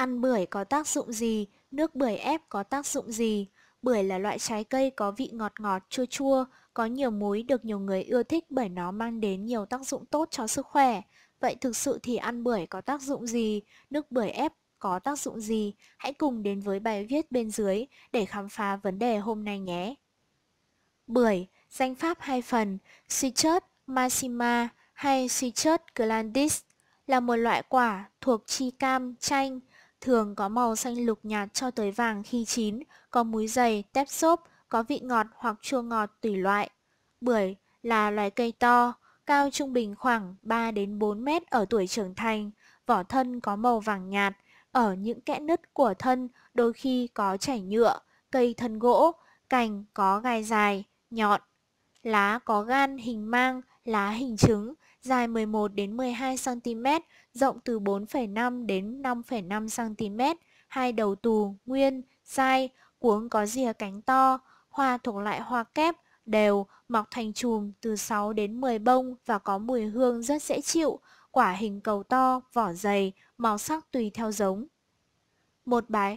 Ăn bưởi có tác dụng gì? Nước bưởi ép có tác dụng gì? Bưởi là loại trái cây có vị ngọt ngọt, chua chua, có nhiều muối được nhiều người ưa thích bởi nó mang đến nhiều tác dụng tốt cho sức khỏe. Vậy thực sự thì ăn bưởi có tác dụng gì? Nước bưởi ép có tác dụng gì? Hãy cùng đến với bài viết bên dưới để khám phá vấn đề hôm nay nhé. Bưởi, danh pháp hai phần, Cichus maxima hay Cichus glandis là một loại quả thuộc chi cam, chanh, thường có màu xanh lục nhạt cho tới vàng khi chín, có múi dày, tép xốp, có vị ngọt hoặc chua ngọt tùy loại. Bưởi là loài cây to, cao trung bình khoảng 3 đến 4 mét ở tuổi trưởng thành, vỏ thân có màu vàng nhạt, ở những kẽ nứt của thân đôi khi có chảy nhựa, cây thân gỗ, cành có gai dài, nhọn. Lá có gan hình mang, lá hình trứng, dài 11 đến 12 cm, rộng từ 4,5 đến 5,5 cm, hai đầu tù, nguyên, dai, cuống có rìa cánh to, hoa thuộc loại hoa kép, đều, mọc thành chùm từ 6 đến 10 bông và có mùi hương rất dễ chịu, quả hình cầu to, vỏ dày, màu sắc tùy theo giống. Một bái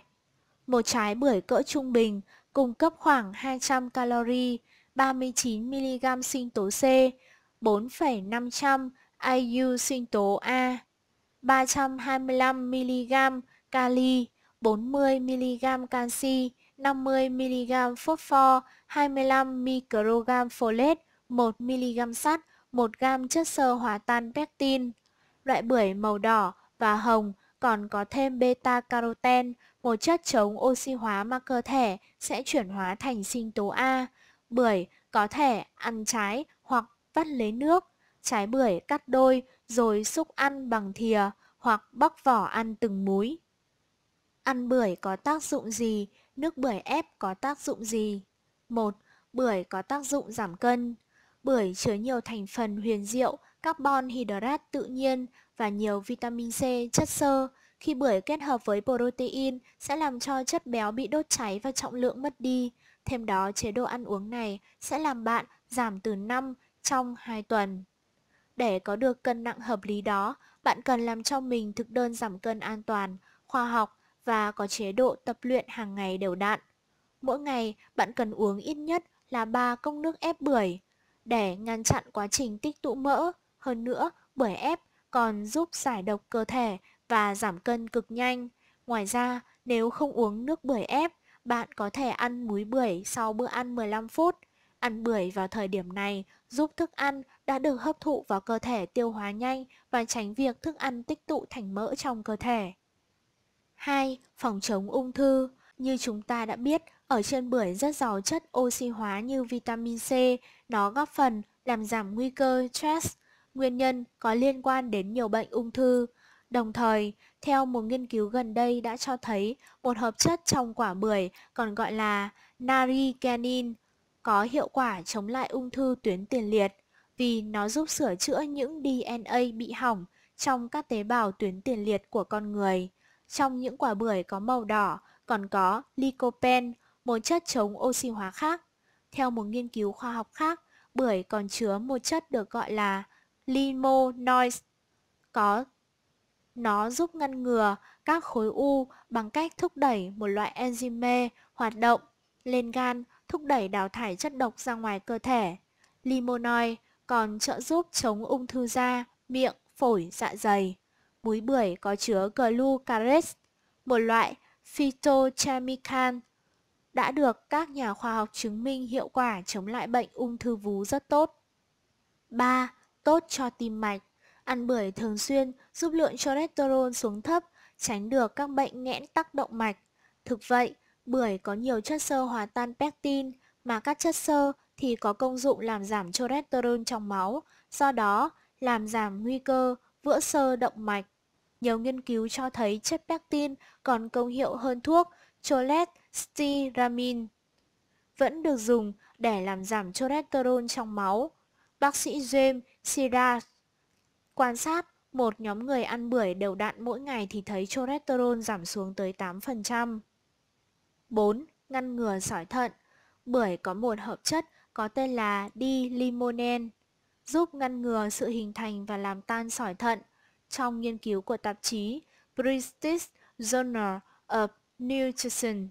Một trái bưởi cỡ trung bình cung cấp khoảng 200 calorie, 39mg sinh tố C, 4,500 IU sinh tố A, 325mg kali, 40mg canxi, 50mg phốt pho, 25 microgram folate, 1mg sắt, 1 gam chất sơ hòa tan pectin. Loại bưởi màu đỏ và hồng còn có thêm beta carotene, một chất chống oxy hóa mà cơ thể sẽ chuyển hóa thành sinh tố A. Bưởi có thể ăn trái hoặc vắt lấy nước. Trái bưởi cắt đôi rồi xúc ăn bằng thìa hoặc bóc vỏ ăn từng múi. Ăn bưởi có tác dụng gì? Nước bưởi ép có tác dụng gì? 1. Bưởi có tác dụng giảm cân. Bưởi chứa nhiều thành phần huyền diệu, carbon hydrate tự nhiên và nhiều vitamin C, chất xơ. Khi bưởi kết hợp với protein sẽ làm cho chất béo bị đốt cháy và trọng lượng mất đi. Thêm đó chế độ ăn uống này sẽ làm bạn giảm từ 5 trong 2 tuần. Để có được cân nặng hợp lý đó, bạn cần làm cho mình thực đơn giảm cân an toàn, khoa học và có chế độ tập luyện hàng ngày đều đặn. Mỗi ngày bạn cần uống ít nhất là 3 cốc nước ép bưởi để ngăn chặn quá trình tích tụ mỡ. Hơn nữa, bưởi ép còn giúp giải độc cơ thể và giảm cân cực nhanh. Ngoài ra, nếu không uống nước bưởi ép, bạn có thể ăn muối bưởi sau bữa ăn 15 phút. Ăn bưởi vào thời điểm này giúp thức ăn đã được hấp thụ vào cơ thể tiêu hóa nhanh và tránh việc thức ăn tích tụ thành mỡ trong cơ thể. 2. Phòng chống ung thư Như chúng ta đã biết, ở trên bưởi rất giàu chất oxy hóa như vitamin C, nó góp phần làm giảm nguy cơ stress. Nguyên nhân có liên quan đến nhiều bệnh ung thư, Đồng thời, theo một nghiên cứu gần đây đã cho thấy một hợp chất trong quả bưởi còn gọi là naricanin có hiệu quả chống lại ung thư tuyến tiền liệt vì nó giúp sửa chữa những DNA bị hỏng trong các tế bào tuyến tiền liệt của con người. Trong những quả bưởi có màu đỏ còn có lycopene, một chất chống oxy hóa khác. Theo một nghiên cứu khoa học khác, bưởi còn chứa một chất được gọi là limonoid có nó giúp ngăn ngừa các khối u bằng cách thúc đẩy một loại enzyme hoạt động lên gan thúc đẩy đào thải chất độc ra ngoài cơ thể. Limonoi còn trợ giúp chống ung thư da, miệng, phổi, dạ dày. Muối bưởi có chứa glucares, một loại phytochemical đã được các nhà khoa học chứng minh hiệu quả chống lại bệnh ung thư vú rất tốt. 3. Tốt cho tim mạch Ăn bưởi thường xuyên giúp lượng cholesterol xuống thấp, tránh được các bệnh nghẽn tắc động mạch. Thực vậy, bưởi có nhiều chất xơ hòa tan pectin, mà các chất xơ thì có công dụng làm giảm cholesterol trong máu, do đó làm giảm nguy cơ vữa sơ động mạch. Nhiều nghiên cứu cho thấy chất pectin còn công hiệu hơn thuốc cholestyramine, vẫn được dùng để làm giảm cholesterol trong máu. Bác sĩ James Sirat Quan sát, một nhóm người ăn bưởi đều đặn mỗi ngày thì thấy cholesterol giảm xuống tới 8%. 4. Ngăn ngừa sỏi thận Bưởi có một hợp chất có tên là d limonene giúp ngăn ngừa sự hình thành và làm tan sỏi thận. Trong nghiên cứu của tạp chí British Journal of Nutrition,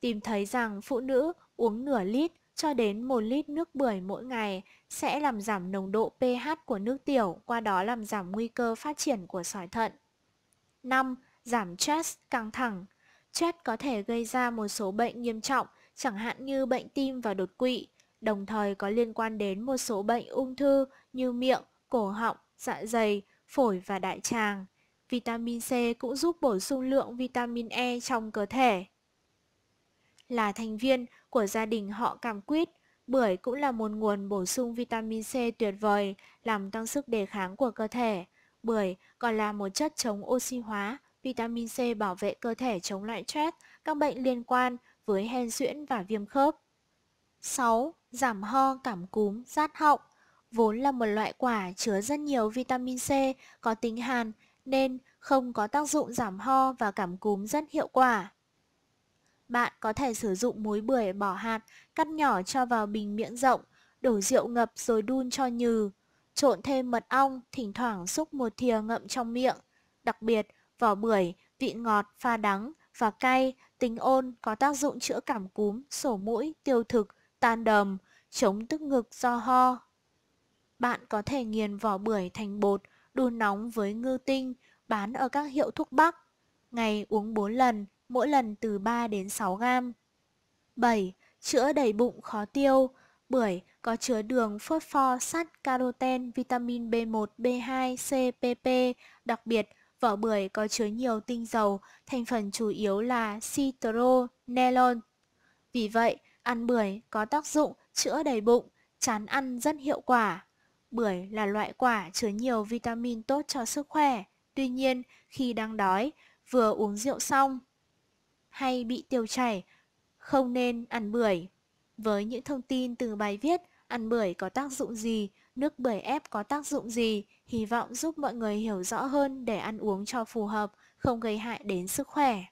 tìm thấy rằng phụ nữ uống nửa lít cho đến 1 lít nước bưởi mỗi ngày sẽ làm giảm nồng độ pH của nước tiểu, qua đó làm giảm nguy cơ phát triển của sỏi thận. 5. Giảm stress, căng thẳng. Stress có thể gây ra một số bệnh nghiêm trọng, chẳng hạn như bệnh tim và đột quỵ, đồng thời có liên quan đến một số bệnh ung thư như miệng, cổ họng, dạ dày, phổi và đại tràng. Vitamin C cũng giúp bổ sung lượng vitamin E trong cơ thể là thành viên của gia đình họ cảm quýt. Bưởi cũng là một nguồn bổ sung vitamin C tuyệt vời, làm tăng sức đề kháng của cơ thể. Bưởi còn là một chất chống oxy hóa, vitamin C bảo vệ cơ thể chống lại stress, các bệnh liên quan với hen suyễn và viêm khớp. 6. Giảm ho, cảm cúm, rát họng Vốn là một loại quả chứa rất nhiều vitamin C, có tính hàn, nên không có tác dụng giảm ho và cảm cúm rất hiệu quả. Bạn có thể sử dụng muối bưởi bỏ hạt, cắt nhỏ cho vào bình miệng rộng, đổ rượu ngập rồi đun cho nhừ. Trộn thêm mật ong, thỉnh thoảng xúc một thìa ngậm trong miệng. Đặc biệt, vỏ bưởi, vị ngọt, pha đắng và cay, tính ôn có tác dụng chữa cảm cúm, sổ mũi, tiêu thực, tan đờm, chống tức ngực do ho. Bạn có thể nghiền vỏ bưởi thành bột, đun nóng với ngư tinh, bán ở các hiệu thuốc bắc. Ngày uống 4 lần, mỗi lần từ 3 đến 6 gram. 7. Chữa đầy bụng khó tiêu Bưởi có chứa đường phốt pho, sắt, caroten, vitamin B1, B2, C, PP. Đặc biệt, vỏ bưởi có chứa nhiều tinh dầu, thành phần chủ yếu là citronellon. Vì vậy, ăn bưởi có tác dụng chữa đầy bụng, chán ăn rất hiệu quả. Bưởi là loại quả chứa nhiều vitamin tốt cho sức khỏe. Tuy nhiên, khi đang đói, vừa uống rượu xong, hay bị tiêu chảy, không nên ăn bưởi. Với những thông tin từ bài viết ăn bưởi có tác dụng gì, nước bưởi ép có tác dụng gì, hy vọng giúp mọi người hiểu rõ hơn để ăn uống cho phù hợp, không gây hại đến sức khỏe.